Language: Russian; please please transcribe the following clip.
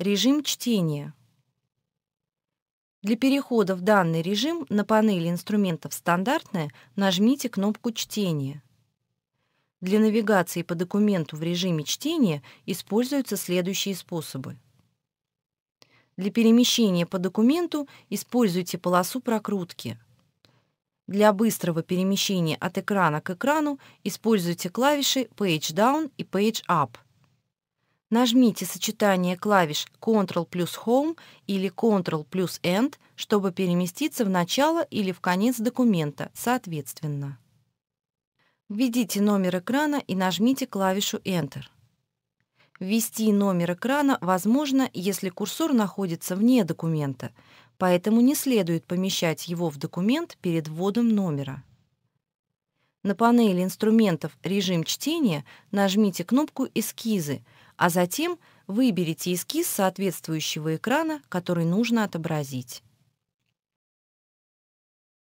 Режим чтения. Для перехода в данный режим на панели инструментов «Стандартная» нажмите кнопку «Чтение». Для навигации по документу в режиме чтения используются следующие способы. Для перемещения по документу используйте полосу прокрутки. Для быстрого перемещения от экрана к экрану используйте клавиши «Page Down» и «Page Up». Нажмите сочетание клавиш Ctrl плюс Home или Ctrl плюс End, чтобы переместиться в начало или в конец документа, соответственно. Введите номер экрана и нажмите клавишу Enter. Ввести номер экрана возможно, если курсор находится вне документа, поэтому не следует помещать его в документ перед вводом номера. На панели инструментов «Режим чтения» нажмите кнопку «Эскизы», а затем выберите эскиз соответствующего экрана, который нужно отобразить.